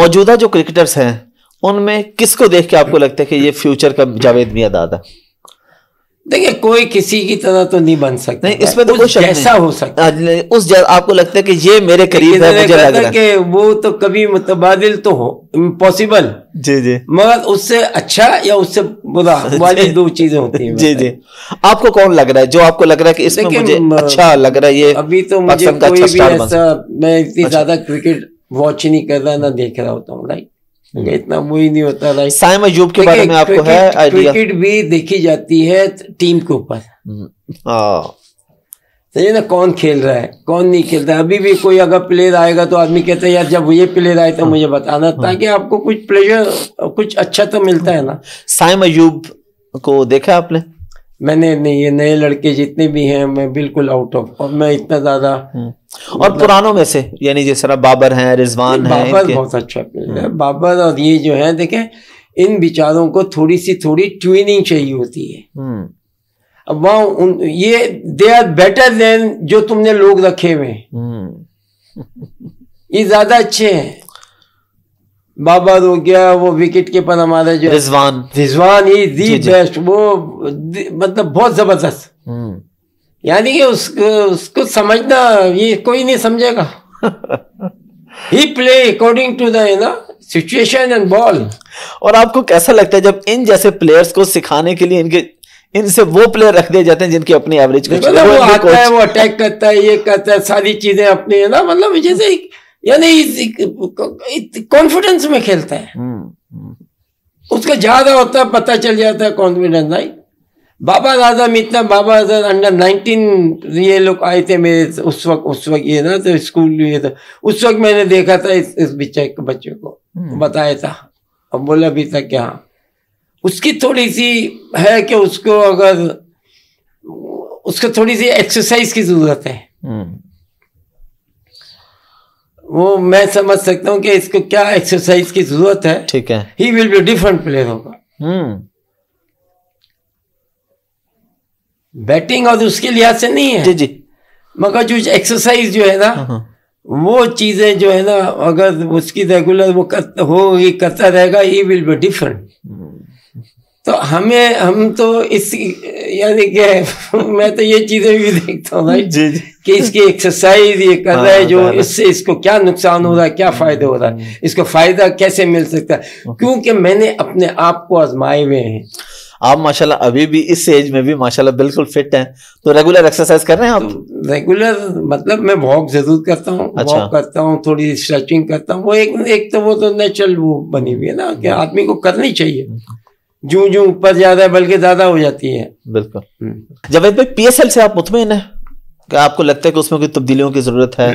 मौजूदा जो क्रिकेटर्स हैं उनमें किसको देख के आपको लगता है कि ये फ्यूचर का जावेद मियाँ दादा देखिए कोई किसी की तरह तो नहीं बन सकता नहीं इसमें तो कुछ ऐसा हो सकता है उस आपको लगता है कि ये मेरे करीब है मुझे लग रहा है कि वो तो कभी मुतबादिल तो हो इम्पॉसिबल जी जी मगर उससे अच्छा या उससे बुरा वाली दो चीजें होती हैं जी जी आपको कौन लग रहा है जो आपको लग रहा है कि इसमें मुझे अच्छा लग रहा है ये अभी तो मुझे कोई अच्छा भी ऐसा मैं इतनी अच्छा। ज्यादा क्रिकेट वॉच नहीं कर रहा ना देख रहा होता हूँ राइट हम्म। इतना वो ही नहीं होता लाइक साइम अजूब के बारे में आपको है आइडिया क्रिकेट भी देखी जाती है टीम के ऊपर हम्म। हाँ। समझे ना कौन खेल रहा है कौन नहीं खेल रहा है अभी भी कोई अगर प्लेयर आएगा तो आदमी कहता है यार जब ये प्लेयर आए तो मुझे बताना हाँ। ताकि आपको कुछ प्लेयर कुछ अच्छा तो मिलता है ना साइम अयूब को देखा आपने मैंने नहीं ये नए लड़के जितने भी हैं मैं बिल्कुल आउट ऑफ और मैं इतना ज्यादा हम्म। और मतलब पुरानों में से यानी जिस तरह बाबर हैं रिजवान हैं बाबर है बहुत अच्छा हम्म। है बाबर और ये जो है देखे इन बिचारों को थोड़ी सी थोड़ी ट्विनिंग चाहिए होती है हम्म। अब वह ये दे आर बेटर देन जो तुमने लोग रखे हुए ये ज्यादा अच्छे हैं बाबा तो क्या वो विकेट के पर हमारे जो रिजवान रिजवान ही दी बेस्ट वो मतलब बहुत जबरदस्त हम्म। यानी कि उसको उसको समझना ये कोई नहीं समझेगा he play according to the you know situation and ball और आपको कैसा लगता है जब इन जैसे प्लेयर्स को सिखाने के लिए इनके इनसे वो प्लेयर रख दिए जाते हैं जिनके अपने एवरेज वो, वो आता है वो अटैक करता है ये करता है सारी चीजें अपनी है ना मतलब जैसे यानी कॉन्फिडेंस में खेलता है हम्म, हम्म। उसका ज्यादा होता है पता चल जाता है कॉन्फिडेंस नहीं बाबा में इतना बाबा दादा अंडर नाइनटीन ये लोग आए थे मेरे उस वक्त उस वक्त ये ना तो स्कूल ये था उस वक्त मैंने देखा था इस, इस बच्चे को बच्चे को हम्म। बताया था और बोला भी था क्या उसकी थोड़ी सी है कि उसको अगर उसको थोड़ी सी एक्सरसाइज की जरूरत है वो मैं समझ सकता हूँ कि इसको क्या एक्सरसाइज की जरूरत है ठीक है he will be different player होगा बैटिंग हम्म। और उसके लिहाज से नहीं है जी जी मगर जो एक्सरसाइज जो है ना हाँ, हाँ। वो चीजें जो है ना अगर उसकी रेगुलर वो कर, हो करता रहेगा ही विल बी डिफरेंट तो हमें हम तो इस यानी कि मैं तो ये चीज़ें भी देखता हूँ भाई जी जी कि इसकी एक्सरसाइज ये कर रहा है हाँ, जो इससे इसको क्या नुकसान हो रहा है क्या फ़ायदा हो रहा है हम्म। इसको फ़ायदा कैसे मिल सकता है क्योंकि मैंने अपने आप को आजमाए हुए हैं आप माशाल्लाह अभी भी इस एज में भी माशाल्लाह बिल्कुल फिट हैं तो रेगुलर एक्सरसाइज कर रहे हैं आप तो रेगुलर मतलब मैं वॉक जरूर करता हूँ अच्छा। वॉक करता हूँ थोड़ी स्ट्रेचिंग करता हूँ वो एक एक तो वो तो नेचुरल वो बनी हुई है ना कि हम्म। आदमी को करनी चाहिए हम्म। जू जू ऊपर ज्यादा है बल्कि ज्यादा हो जाती है बिल्कुल हम्म। जावेद भाई पीएसएल से आप मुतमिन है क्या आपको लगता है कि उसमें कोई तब्दीलियों की जरूरत है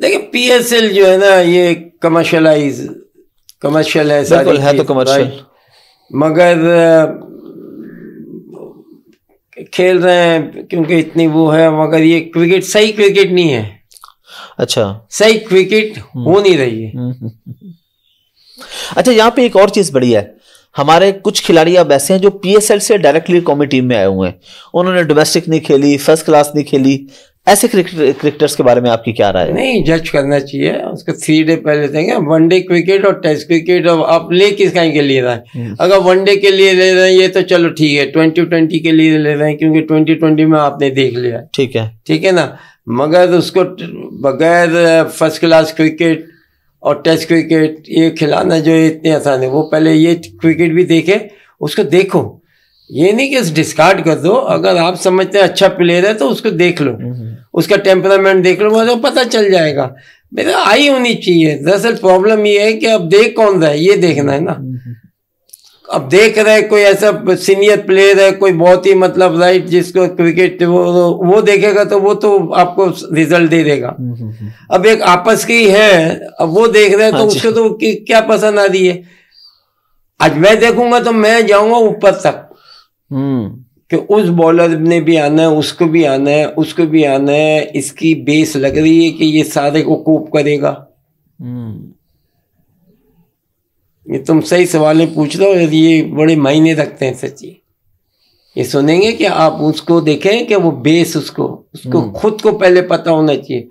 देखिए पीएसएल जो है ना ये कमर्शलाइज कमर्शियल है बिल्कुल है तो कमर्शियल मगर खेल रहे हैं क्योंकि इतनी वो है मगर ये क्रिकेट सही क्रिकेट नहीं है अच्छा सही क्रिकेट हो हम्म। नहीं रही है हम्म, अच्छा यहाँ पे एक और चीज बड़ी है हमारे कुछ खिलाड़ी अब ऐसे हैं जो पीएसएल से डायरेक्टली कौमी टीम में आए हुए हैं उन्होंने डोमेस्टिक नहीं खेली फर्स्ट क्लास नहीं खेली ऐसे क्रिकेटर्स के बारे में आपकी क्या राय है नहीं जज करना चाहिए उसको थ्री डे पहले देंगे वनडे क्रिकेट और टेस्ट क्रिकेट और आप ले किस कहीं के लिए रहे हम्म। अगर वनडे के लिए ले रहे हैं ये तो चलो ठीक है ट्वेंटी ट्वेंटी के लिए ले रहे हैं क्योंकि ट्वेंटी ट्वेंटी में आपने देख लिया ठीक है ठीक है ना मगर उसको बगैर फर्स्ट क्लास क्रिकेट और टेस्ट क्रिकेट ये खिलाना जो इतने आसान है वो पहले ये क्रिकेट भी देखे उसको देखो ये नहीं कि डिस्कार्ड कर दो अगर आप समझते हैं अच्छा प्लेयर है तो उसको देख लो हम्म, हम्म। उसका टेम्परामेंट देख लो वो तो पता चल जाएगा मेरा तो आई होनी चाहिए दरअसल प्रॉब्लम ये है कि अब देख कौन रहा है ये देखना है ना अब देख रहे कोई ऐसा सीनियर प्लेयर है कोई बहुत ही मतलब राइट जिसको क्रिकेट वो वो देखेगा तो वो तो आपको रिजल्ट दे देगा हम्म, हम्म, हम्म। अब एक आपस की है अब वो देख रहे हैं तो हाँ उसको तो क्या पसंद आ रही है आज मैं देखूंगा तो मैं जाऊंगा ऊपर तक कि उस बॉलर ने भी आना है उसको भी आना है उसको भी आना है इसकी बेस लग रही है कि ये सारे को कूप करेगा ये तुम सही सवालें पूछ रहे हो ये बड़े मायने रखते हैं सच्ची ये सुनेंगे कि आप उसको देखें कि वो बेस उसको उसको हम्म। खुद को पहले पता होना चाहिए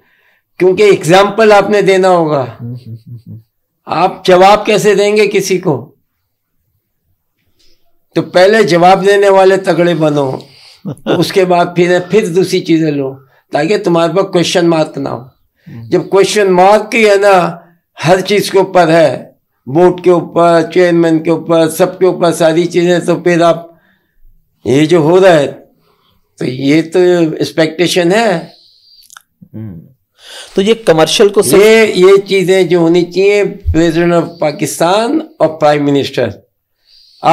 क्योंकि एग्जाम्पल आपने देना होगा आप जवाब कैसे देंगे किसी को तो पहले जवाब देने वाले तगड़े बनो तो उसके बाद फिर फिर दूसरी चीजें लो ताकि तुम्हारे पास क्वेश्चन मार्क ना हो जब क्वेश्चन मार्क की है ना हर चीज के ऊपर है बोर्ड के ऊपर चेयरमैन के ऊपर सबके ऊपर सारी चीज़ें तो फिर आप ये जो हो रहा है तो ये तो एक्सपेक्टेशन है हम्म। तो ये कमर्शियल को ये ये चीज़ें जो होनी चाहिए प्रेसिडेंट ऑफ पाकिस्तान और प्राइम मिनिस्टर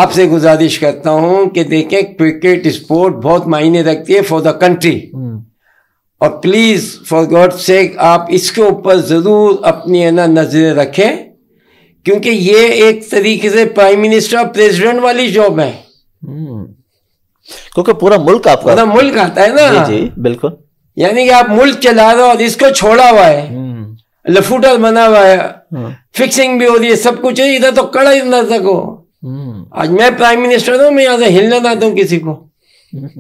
आपसे गुजारिश करता हूं कि देखें क्रिकेट स्पोर्ट बहुत मायने रखती है फॉर द कंट्री और प्लीज फॉर गॉड सेक आप इसके ऊपर जरूर अपनी है ना नजरें रखें क्योंकि ये एक तरीके से प्राइम मिनिस्टर प्रेसिडेंट वाली जॉब है हम्म। क्योंकि पूरा मुल्क आपका पूरा मुल्क आता है ना जी, जी बिल्कुल यानी कि आप मुल्क चला रहे हो और इसको छोड़ा हुआ है हम्म। लफूटर बना हुआ है फिक्सिंग हाँ। भी हो रही है सब कुछ है इधर तो कड़ा ही ना सको हम्म। आज मैं प्राइम मिनिस्टर हूं मैं यहां से हिलना ना दू किसी को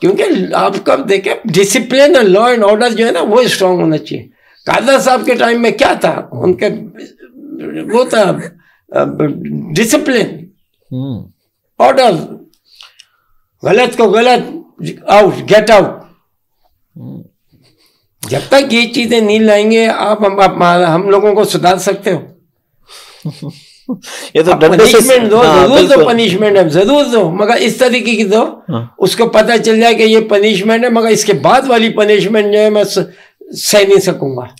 क्योंकि आप कब देखे डिसिप्लिन और लॉ एंड ऑर्डर जो है ना वो स्ट्रांग होना चाहिए कादर साहब के टाइम में क्या था उनके वो था डिसिप्लिन ऑर्डर गलत को गलत आउट गेट आउट जब तक ये चीजें नहीं लाएंगे आप हम आप हम लोगों को सुधार सकते हो ये तो पनिशमेंट दो हाँ, जरूर दो पनिशमेंट है जरूर दो मगर इस तरीके की दो हाँ। उसको पता चल जाए कि ये पनिशमेंट है मगर इसके बाद वाली पनिशमेंट जो है मैं सह नहीं सकूंगा